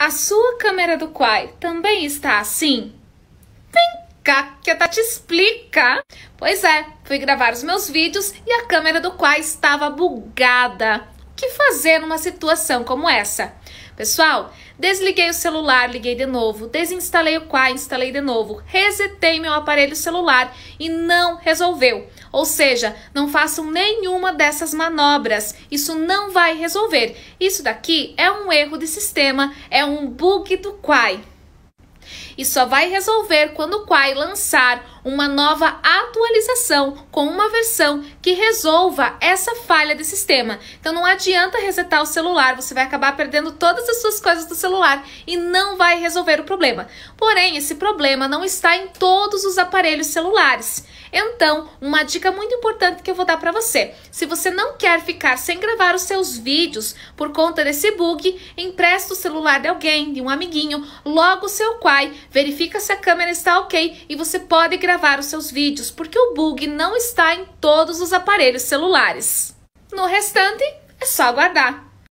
A sua câmera do Quai também está assim? Vem cá que a Tati tá explica. Pois é, fui gravar os meus vídeos e a câmera do Quai estava bugada. O que fazer numa situação como essa? Pessoal, desliguei o celular, liguei de novo, desinstalei o Quai, instalei de novo, resetei meu aparelho celular e não resolveu. Ou seja, não façam nenhuma dessas manobras. Isso não vai resolver. Isso daqui é um erro de sistema, é um bug do Quai e só vai resolver quando o Quai lançar uma nova atualização com uma versão que resolva essa falha de sistema. Então não adianta resetar o celular, você vai acabar perdendo todas as suas coisas do celular e não vai resolver o problema. Porém, esse problema não está em todos os aparelhos celulares. Então, uma dica muito importante que eu vou dar para você. Se você não quer ficar sem gravar os seus vídeos por conta desse bug, empresta o celular de alguém, de um amiguinho, logo o seu Quai Verifica se a câmera está ok e você pode gravar os seus vídeos, porque o bug não está em todos os aparelhos celulares. No restante, é só aguardar.